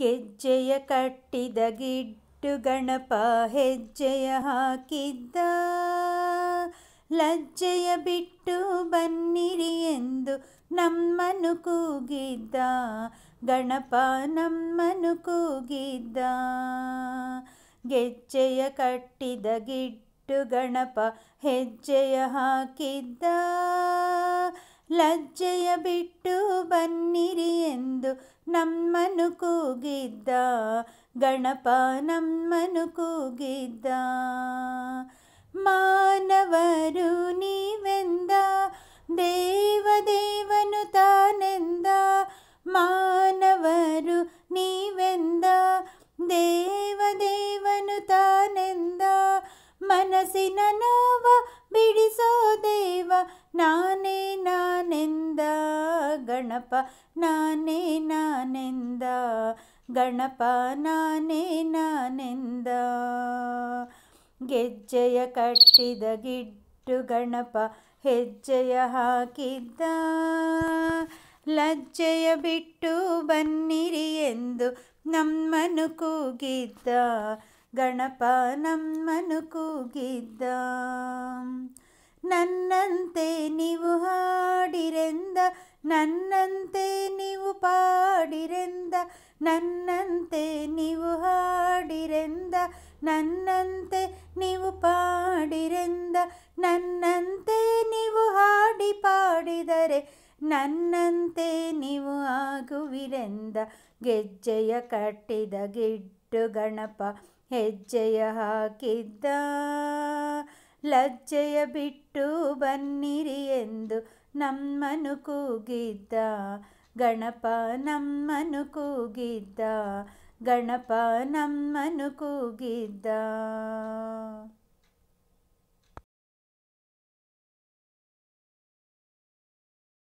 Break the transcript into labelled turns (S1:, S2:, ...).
S1: ಗೆಜ್ಜೆಯ ಕಟ್ಟಿದ ಗಿಡ್ಡು ಗಣಪ ಹೆಜ್ಜೆಯ ಹಾಕಿದ್ದ ಲಜ್ಜೆಯ ಬಿಟ್ಟು ಬನ್ನಿರಿ ಎಂದು ನಮ್ಮನು ಕೂಗಿದ್ದ ಗಣಪ ನಮ್ಮನು ಕೂಗಿದ್ದ ಗೆಜ್ಜೆಯ ಕಟ್ಟಿದ ಗಿಡ್ಡು ಗಣಪ ಹೆಜ್ಜೆಯ ಹಾಕಿದ್ದ ಲಜ್ಜೆಯ ಬಿಟ್ಟು ಬನ್ನಿರಿ ಎಂದು ನಮ್ಮನು ಕೂಗಿದ್ದ ಗಣಪ ನಮ್ಮನು ಕೂಗಿದ್ದ ಮಾನವರು ನೀವೆಂದ ದೇವದೇವನು ತಾನೆಂದ ಮಾನವರು ನೀವೆಂದ ದೇವದೇವನು ತಾನೆಂದ ಮನಸ್ಸಿನ ನೋವ ಗಣಪ ನಾನೇ ನಾನೆಂದ ಗಣಪ ನಾನೇ ನಾನೆಂದ ಗೆಜ್ಜೆಯ ಕಟ್ಟಿದ ಗಿಟ್ಟು ಗಣಪ ಹೆಜ್ಜೆಯ ಹಾಕಿದ್ದ ಲಜ್ಜೆಯ ಬಿಟ್ಟು ಬನ್ನಿರಿ ಎಂದು ನಮ್ಮನು ಕೂಗಿದ್ದ ಗಣಪ ನಮ್ಮನು ಕೂಗಿದ್ದ ನನ್ನಂತೆ ನೀವು ಪಾಡಿರೆಂದ ನನ್ನಂತೆ ನೀವು ಹಾಡಿರೆಂದ ನನ್ನಂತೆ ನೀವು ಪಾಡಿರೆಂದ ನನ್ನಂತೆ ನೀವು ಹಾಡಿ ಪಾಡಿದರೆ ನನ್ನಂತೆ ನೀವು ಆಗುವಿರೆಂದ ಗೆಜ್ಜೆಯ ಕಟ್ಟಿದ ಗಿಡ್ಡು ಗಣಪ ಹೆಜ್ಜೆಯ ಹಾಕಿದ್ದ ಲಜ್ಜೆಯ ಬಿಟ್ಟು ಬನ್ನಿರಿ ಎಂದು ನಮ್ಮನು ಕೂಗಿದ್ದ ಗಣಪ ನಮ್ಮನು ಕೂಗಿದ್ದ ಗಣಪ ನಮ್ಮನು ಕೂಗಿದ್ದ